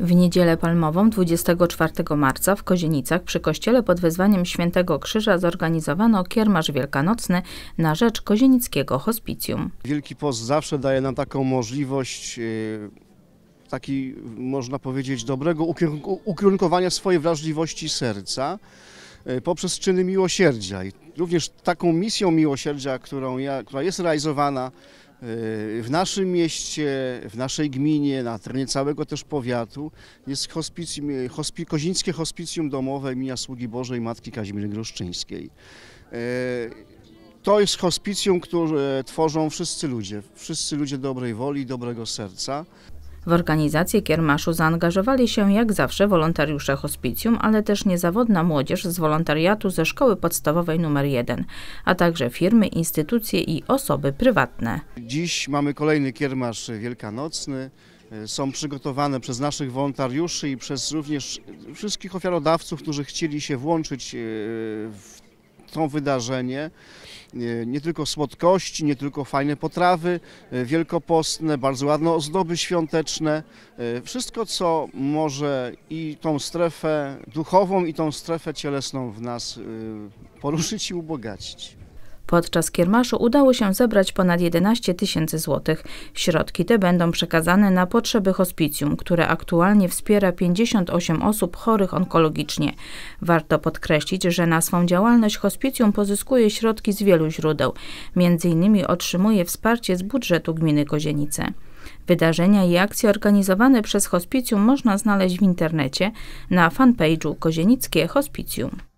W niedzielę palmową 24 marca w Kozienicach przy kościele pod wezwaniem Świętego Krzyża zorganizowano kiermasz wielkanocny na rzecz Kozienickiego Hospicjum. Wielki Post zawsze daje nam taką możliwość y, taki, można powiedzieć, dobrego ukierunkowania swojej wrażliwości serca y, poprzez czyny miłosierdzia. I również taką misją miłosierdzia, którą ja, która jest realizowana w naszym mieście, w naszej gminie, na terenie całego też powiatu jest hospicjum, hospi, Kozińskie Hospicjum Domowe imienia Sługi Bożej Matki Kazimierz Gruszczyńskiej. E, to jest hospicjum, które tworzą wszyscy ludzie, wszyscy ludzie dobrej woli dobrego serca. W organizację kiermaszu zaangażowali się jak zawsze wolontariusze hospicjum, ale też niezawodna młodzież z wolontariatu ze szkoły podstawowej nr 1, a także firmy, instytucje i osoby prywatne. Dziś mamy kolejny kiermasz wielkanocny. Są przygotowane przez naszych wolontariuszy i przez również wszystkich ofiarodawców, którzy chcieli się włączyć e, w to wydarzenie nie tylko słodkości, nie tylko fajne potrawy e, wielkopostne, bardzo ładne ozdoby świąteczne. E, wszystko, co może i tą strefę duchową, i tą strefę cielesną w nas e, poruszyć i ubogacić. Podczas kiermaszu udało się zebrać ponad 11 tysięcy złotych. Środki te będą przekazane na potrzeby hospicjum, które aktualnie wspiera 58 osób chorych onkologicznie. Warto podkreślić, że na swą działalność hospicjum pozyskuje środki z wielu źródeł. Między innymi otrzymuje wsparcie z budżetu gminy Kozienice. Wydarzenia i akcje organizowane przez hospicjum można znaleźć w internecie na fanpage'u Kozienickie Hospicjum.